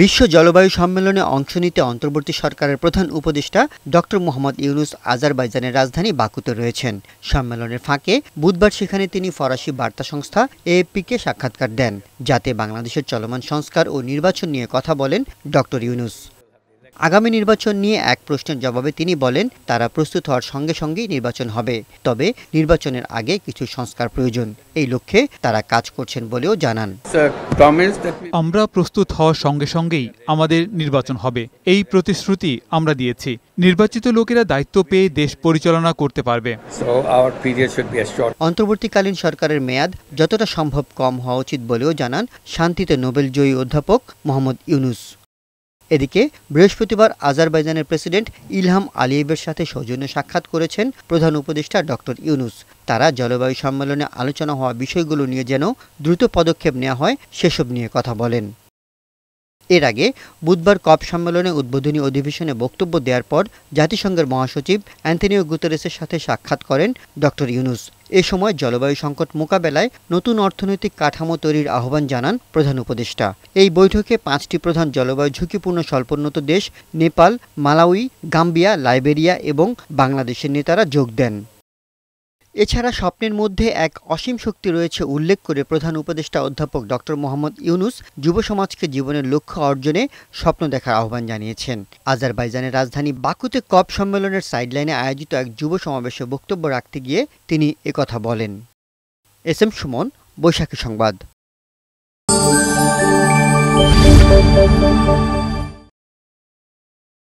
বিশ্ব জলবায়ু সম্মেলনে অংশ নিতে অন্তর্বর্তী সরকারের প্রধান উপদেষ্টা ডক্টর মোহাম্মদ ইউনুস আজারবাইজানের রাজধানী বাকুতে রয়েছেন সম্মেলনের ফাঁকে বুধবার সেখানে তিনি ফরাসি বার্তা সংস্থা এপিকে সাক্ষাৎকার দেন যাতে বাংলাদেশের চলমান সংস্কার ও নির্বাচন নিয়ে কথা বলেন ডক্টর ইউনুস আগামী নির্বাচন নিয়ে এক প্রশ্নের জবাবে তিনি বলেন তারা প্রস্তুত হওয়ার সঙ্গে সঙ্গেই নির্বাচন হবে তবে নির্বাচনের আগে কিছু সংস্কার প্রয়োজন এই লক্ষ্যে তারা কাজ করছেন বলেও জানান আমরা প্রস্তুত হওয়ার সঙ্গে সঙ্গেই আমাদের নির্বাচন হবে এই প্রতিশ্রুতি আমরা দিয়েছি নির্বাচিত লোকেরা দায়িত্ব পেয়ে দেশ পরিচালনা করতে পারবে অন্তর্বর্তীকালীন সরকারের মেয়াদ যতটা সম্ভব কম হওয়া উচিত বলেও জানান শান্তিতে নোবেল জয়ী অধ্যাপক মোহাম্মদ ইউনুস এদিকে বৃহস্পতিবার আজারবাইজানের প্রেসিডেন্ট ইলহাম আলিয়েবের সাথে সৌজন্য সাক্ষাৎ করেছেন প্রধান উপদেষ্টা ডক্টর ইউনুস তারা জলবায়ু সম্মেলনে আলোচনা হওয়া বিষয়গুলো নিয়ে যেন দ্রুত পদক্ষেপ নেওয়া হয় সেসব নিয়ে কথা বলেন এর আগে বুধবার কপ সম্মেলনে উদ্বোধনী অধিবেশনে বক্তব্য দেওয়ার পর জাতিসংঘের মহাসচিব অ্যান্থনিও গুতেরেসের সাথে সাক্ষাৎ করেন ডক্টর ইউনুস এ সময় জলবায়ু সংকট মোকাবেলায় নতুন অর্থনৈতিক কাঠামো তৈরির আহ্বান জানান প্রধান উপদেষ্টা এই বৈঠকে পাঁচটি প্রধান জলবায়ু ঝুঁকিপূর্ণ স্বল্পোন্নত দেশ নেপাল মালাউই গাম্বিয়া লাইবেরিয়া এবং বাংলাদেশের নেতারা যোগ দেন এছাড়া স্বপ্নের মধ্যে এক অসীম শক্তি রয়েছে উল্লেখ করে প্রধান উপদেষ্টা অধ্যাপক ডক্টর মোহাম্মদ ইউনুস যুব সমাজকে জীবনের লক্ষ্য অর্জনে স্বপ্ন দেখার আহ্বান জানিয়েছেন আজারবাইজানের রাজধানী বাকুতে কপ সম্মেলনের সাইডলাইনে আয়োজিত এক যুব সমাবেশে বক্তব্য রাখতে গিয়ে তিনি একথা বলেন এস এম সুমন বৈশাখী সংবাদ